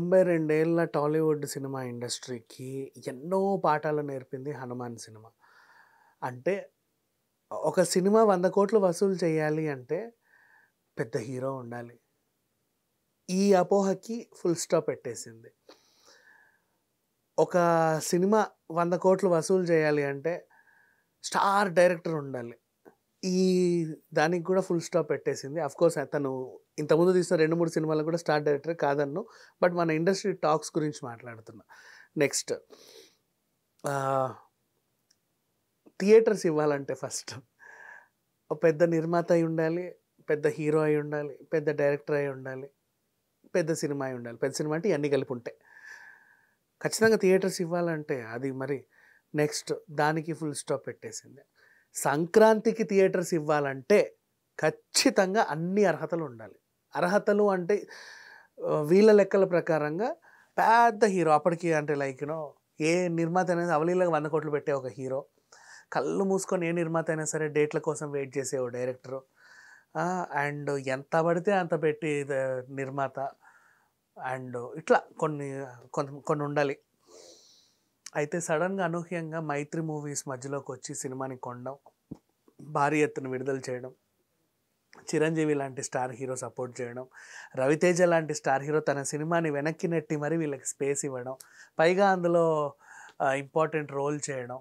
తొంభై రెండేళ్ల టాలీవుడ్ సినిమా ఇండస్ట్రీకి ఎన్నో పాఠాలు నేర్పింది హనుమాన్ సినిమా అంటే ఒక సినిమా వంద కోట్లు వసూలు చేయాలి అంటే పెద్ద హీరో ఉండాలి ఈ అపోహకి ఫుల్ స్టాప్ పెట్టేసింది ఒక సినిమా వంద కోట్లు వసూలు చేయాలి అంటే స్టార్ డైరెక్టర్ ఉండాలి ఈ దానికి కూడా ఫుల్ స్టాప్ పెట్టేసింది అఫ్ కోర్స్ అతను ఇంతకుముందు తీసిన రెండు మూడు సినిమాలు కూడా స్టార్ డైరెక్టర్ కాదన్ను బట్ మన ఇండస్ట్రీ టాక్స్ గురించి మాట్లాడుతున్నా నెక్స్ట్ థియేటర్స్ ఇవ్వాలంటే ఫస్ట్ పెద్ద నిర్మాత అయి ఉండాలి పెద్ద హీరో అయి ఉండాలి పెద్ద డైరెక్టర్ అయి ఉండాలి పెద్ద సినిమా అయి ఉండాలి పెద్ద సినిమా అంటే ఇవన్నీ కలిపి ఉంటాయి ఖచ్చితంగా థియేటర్స్ ఇవ్వాలంటే అది మరి నెక్స్ట్ దానికి ఫుల్ స్టాప్ పెట్టేసింది సంక్రాంతికి థియేటర్స్ ఇవ్వాలంటే ఖచ్చితంగా అన్ని అర్హతలు ఉండాలి అర్హతలు అంటే వీళ్ళ లెక్కల ప్రకారంగా పెద్ద హీరో అప్పటికి అంటే లైక్ యూనో ఏ నిర్మాత అనేది అవలీలకు వంద కోట్లు పెట్టే ఒక హీరో కళ్ళు మూసుకొని ఏ నిర్మాత అయినా సరే డేట్ల కోసం వెయిట్ చేసే ఓ డైరెక్టరు అండ్ ఎంత పడితే అంత పెట్టి నిర్మాత అండ్ ఇట్లా కొన్ని కొన్ని ఉండాలి అయితే సడన్గా అనూహ్యంగా మైత్రి మూవీస్ మధ్యలోకి వచ్చి సినిమాని కొనడం భారీ ఎత్తున విడుదల చేయడం చిరంజీవి లాంటి స్టార్ హీరో సపోర్ట్ చేయడం రవితేజ లాంటి స్టార్ హీరో తన సినిమాని వెనక్కి నెట్టి మరి వీళ్ళకి స్పేస్ ఇవ్వడం పైగా అందులో ఇంపార్టెంట్ రోల్ చేయడం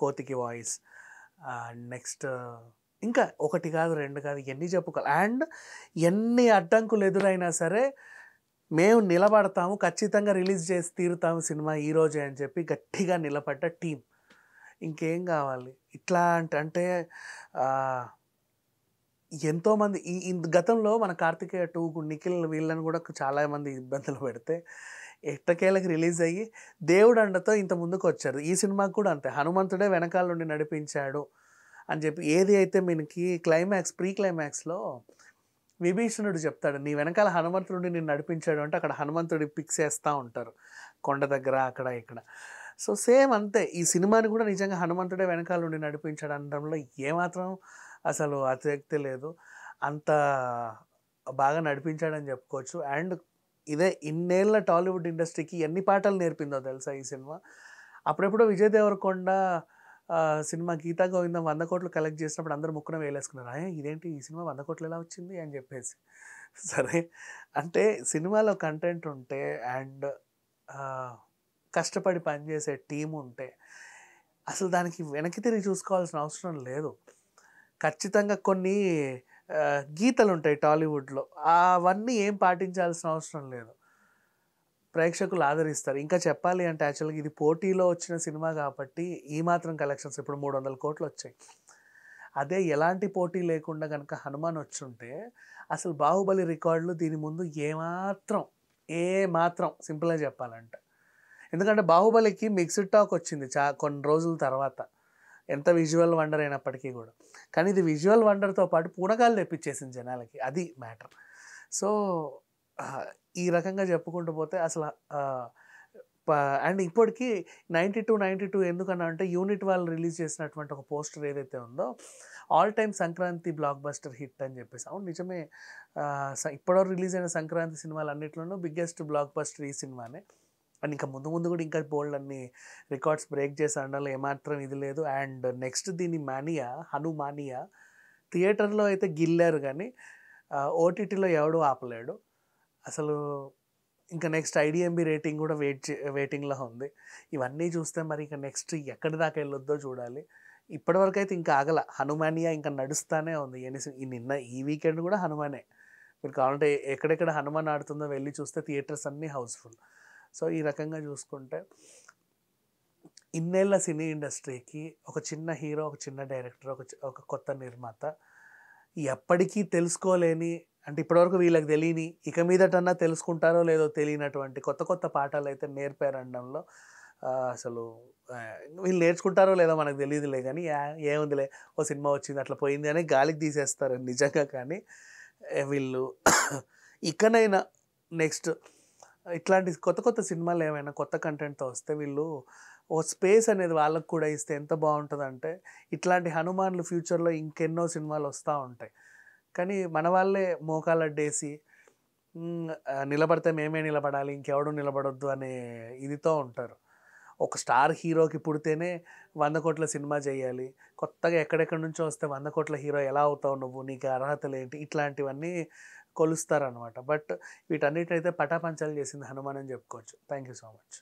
కోతికి వాయిస్ నెక్స్ట్ ఇంకా ఒకటి కాదు రెండు కాదు ఎన్ని చెప్పుకోవాలి అండ్ ఎన్ని అడ్డంకులు ఎదురైనా సరే మేము నిలబడతాము ఖచ్చితంగా రిలీజ్ చేసి తీరుతాము సినిమా ఈరోజే అని చెప్పి గట్టిగా నిలబడ్డ టీం ఇంకేం కావాలి ఇట్లా అంటే ఎంతోమంది ఈ గతంలో మన కార్తికేయ టూ నిఖిల్ వీళ్ళని కూడా చాలామంది ఇబ్బందులు పెడితే ఎట్టకేలకు రిలీజ్ అయ్యి దేవుడు అండతో ఇంత ముందుకు వచ్చారు ఈ సినిమాకు కూడా అంతే హనుమంతుడే వెనకాల నుండి నడిపించాడు అని చెప్పి ఏది అయితే మీకు క్లైమాక్స్ ప్రీ క్లైమాక్స్లో విభీషణుడు చెప్తాడు నీ వెనకాల హనుమంతుడు నేను నడిపించాడు అంటే అక్కడ హనుమంతుడి పిక్స్ వేస్తూ ఉంటారు కొండ దగ్గర అక్కడ ఇక్కడ సో సేమ్ అంతే ఈ సినిమాని కూడా నిజంగా హనుమంతుడే వెనకాల నుండి నడిపించాడు అనడంలో ఏమాత్రం అసలు అతిరక్తి లేదు అంత బాగా నడిపించాడని చెప్పుకోవచ్చు అండ్ ఇదే ఇన్నేళ్ళ టాలీవుడ్ ఇండస్ట్రీకి ఎన్ని పాటలు నేర్పిందో తెలుసా ఈ సినిమా అప్పుడెప్పుడో విజయ్ దేవరకొండ సినిమా గీతా గోవిందం వంద కోట్లు కలెక్ట్ చేసినప్పుడు అందరూ ముక్కున వేలేసుకున్నారు ఆయన ఇదేంటి ఈ సినిమా వంద కోట్లు ఎలా వచ్చింది అని చెప్పేసి సరే అంటే సినిమాలో కంటెంట్ ఉంటే అండ్ కష్టపడి పనిచేసే టీం ఉంటే అసలు దానికి వెనక్కి తిరిగి చూసుకోవాల్సిన అవసరం లేదు ఖచ్చితంగా కొన్ని గీతలు ఉంటాయి టాలీవుడ్లో అవన్నీ ఏం పాటించాల్సిన అవసరం లేదు ప్రేక్షకులు ఆదరిస్తారు ఇంకా చెప్పాలి అంటే యాక్చువల్గా ఇది పోటీలో వచ్చిన సినిమా కాబట్టి ఈ మాత్రం కలెక్షన్స్ ఇప్పుడు మూడు వందల కోట్లు వచ్చాయి అదే ఎలాంటి పోటీ లేకుండా కనుక హనుమాన్ వచ్చుంటే అసలు బాహుబలి రికార్డులు దీని ముందు ఏమాత్రం ఏ మాత్రం సింపుల్గా చెప్పాలంటే ఎందుకంటే బాహుబలికి మిక్స్డ్ టాక్ వచ్చింది చా కొన్ని రోజుల తర్వాత ఎంత విజువల్ వండర్ అయినప్పటికీ కూడా కానీ ఇది విజువల్ వండర్తో పాటు పూనకాలు తెప్పించేసింది జనాలకి అది మ్యాటర్ సో ఈ రకంగా చెప్పుకుంటూ పోతే అసలు అండ్ ఇప్పటికీ నైంటీ టూ నైంటీ టూ ఎందుకన్నా అంటే యూనిట్ వాళ్ళు రిలీజ్ చేసినటువంటి ఒక పోస్టర్ ఏదైతే ఉందో all time Sankranti blockbuster hit అని చెప్పేసి అవును నిజమే ఇప్పటివరకు రిలీజ్ అయిన సంక్రాంతి సినిమాలు అన్నింటిలోనూ బిగ్గెస్ట్ బ్లాక్ బస్టర్ ఈ సినిమానే అండ్ ఇంకా ముందు ముందు కూడా ఇంకా బోల్డ్ అన్ని రికార్డ్స్ బ్రేక్ చేసి అనడంలో ఏమాత్రం ఇది లేదు అండ్ నెక్స్ట్ దీని మానియా హను మానియా థియేటర్లో అయితే గిల్లారు కానీ ఓటీటీలో ఎవడూ ఆపలేడు అసలు ఇంకా నెక్స్ట్ ఐడిఎంబి రేటింగ్ కూడా వెయిట్ వెయిటింగ్లో ఉంది ఇవన్నీ చూస్తే మరి ఇంకా నెక్స్ట్ ఎక్కడి దాకా వెళ్ళొద్దో చూడాలి ఇప్పటివరకు అయితే ఇంకా ఆగల హనుమానియా ఇంకా నడుస్తూనే ఉంది నిన్న ఈ వీకెండ్ కూడా హనుమానే మీరు కావాలంటే ఎక్కడెక్కడ హనుమాన్ ఆడుతుందో వెళ్ళి చూస్తే థియేటర్స్ అన్నీ హౌస్ఫుల్ సో ఈ రకంగా చూసుకుంటే ఇన్నేళ్ళ సినీ ఇండస్ట్రీకి ఒక చిన్న హీరో ఒక చిన్న డైరెక్టర్ ఒక ఒక కొత్త నిర్మాత ఎప్పటికీ తెలుసుకోలేని అంటే ఇప్పటివరకు వీళ్ళకి తెలియని ఇక మీదటన్నా తెలుసుకుంటారో లేదో తెలియనటువంటి కొత్త కొత్త పాఠాలు అయితే నేర్పారనడంలో అసలు వీళ్ళు నేర్చుకుంటారో లేదో మనకు తెలియదులే కానీ ఏముందిలే ఓ సినిమా వచ్చింది అట్లా పోయింది అని గాలికి తీసేస్తారు నిజంగా కానీ వీళ్ళు ఇకనైనా నెక్స్ట్ ఇట్లాంటి కొత్త కొత్త సినిమాలు ఏమైనా కొత్త కంటెంట్తో వస్తే వీళ్ళు ఓ స్పేస్ అనేది వాళ్ళకు కూడా ఇస్తే ఎంత బాగుంటుందంటే ఇట్లాంటి హనుమాన్లు ఫ్యూచర్లో ఇంకెన్నో సినిమాలు వస్తూ ఉంటాయి కానీ మన వాళ్ళే మోకాలు అడ్డేసి నిలబడితే మేమే నిలబడాలి ఇంకెవడు నిలబడొద్దు అనే ఇదితో ఉంటారు ఒక స్టార్ హీరోకి పుడితేనే వంద కోట్ల సినిమా చేయాలి కొత్తగా ఎక్కడెక్కడి నుంచో వస్తే వంద కోట్ల హీరో ఎలా అవుతావు నువ్వు నీకు అర్హతలు ఏంటి ఇట్లాంటివన్నీ కొలుస్తారనమాట బట్ వీటన్నిటినైతే పటాపంచాలు చేసింది హనుమాన్ అని చెప్పుకోవచ్చు థ్యాంక్ యూ సో మచ్